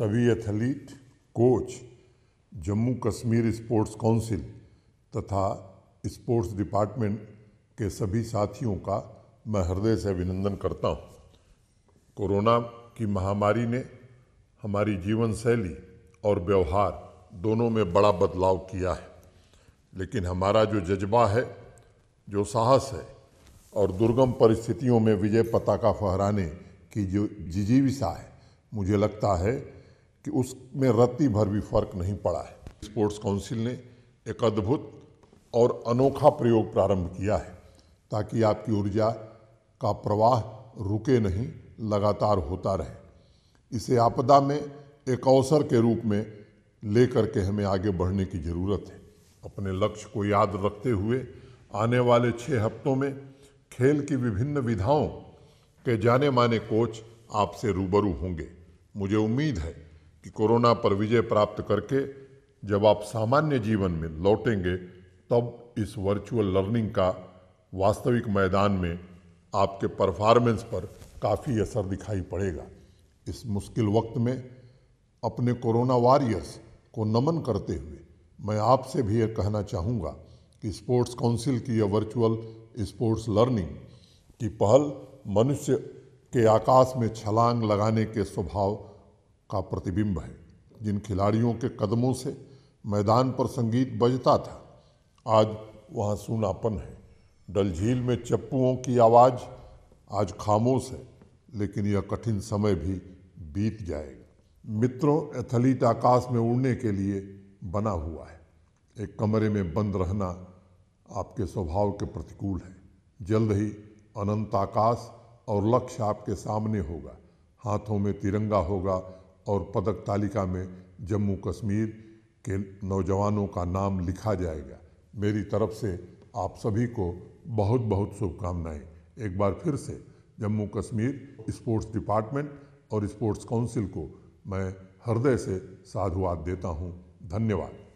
सभी athlete coach Jammu Kashmir sports council तथा sports department के सभी साथियों का मैं हृदय से अभिनंदन करता हूँ कोरोना की महामारी ने हमारी जीवन शैली और व्यवहार दोनों में बड़ा बदलाव किया है लेकिन हमारा जो जज्बा है जो साहस है और दुर्गम परिस्थितियों में विजय पताका फहराने की जो जिजीविसा है मुझे लगता है कि उसमें रत्ती भर भी फर्क नहीं पड़ा है स्पोर्ट्स काउंसिल ने एक अद्भुत और अनोखा प्रयोग प्रारंभ किया है ताकि आपकी ऊर्जा का प्रवाह रुके नहीं लगातार होता रहे इसे आपदा में एक अवसर के रूप में लेकर के हमें आगे बढ़ने की ज़रूरत है अपने लक्ष्य को याद रखते हुए आने वाले छः हफ्तों में खेल की विभिन्न विधाओं के जाने माने कोच आपसे रूबरू होंगे मुझे उम्मीद है कि कोरोना पर विजय प्राप्त करके जब आप सामान्य जीवन में लौटेंगे तब इस वर्चुअल लर्निंग का वास्तविक मैदान में आपके परफॉर्मेंस पर काफ़ी असर दिखाई पड़ेगा इस मुश्किल वक्त में अपने कोरोना वॉरियर्स को नमन करते हुए मैं आपसे भी यह कहना चाहूँगा कि स्पोर्ट्स काउंसिल की यह वर्चुअल स्पोर्ट्स लर्निंग की पहल मनुष्य के आकाश में छलांग लगाने के स्वभाव का प्रतिबिंब है जिन खिलाड़ियों के कदमों से मैदान पर संगीत बजता था आज वहाँ सुनापन है डल झील में चप्पुओं की आवाज़ आज खामोश है लेकिन यह कठिन समय भी बीत जाएगा मित्रों एथलीट आकाश में उड़ने के लिए बना हुआ है एक कमरे में बंद रहना आपके स्वभाव के प्रतिकूल है जल्द ही अनंत आकाश और लक्ष्य आपके सामने होगा हाथों में तिरंगा होगा और पदक तालिका में जम्मू कश्मीर के नौजवानों का नाम लिखा जाएगा मेरी तरफ से आप सभी को बहुत बहुत शुभकामनाएं एक बार फिर से जम्मू कश्मीर स्पोर्ट्स डिपार्टमेंट और स्पोर्ट्स काउंसिल को मैं हृदय से साधुवाद देता हूं धन्यवाद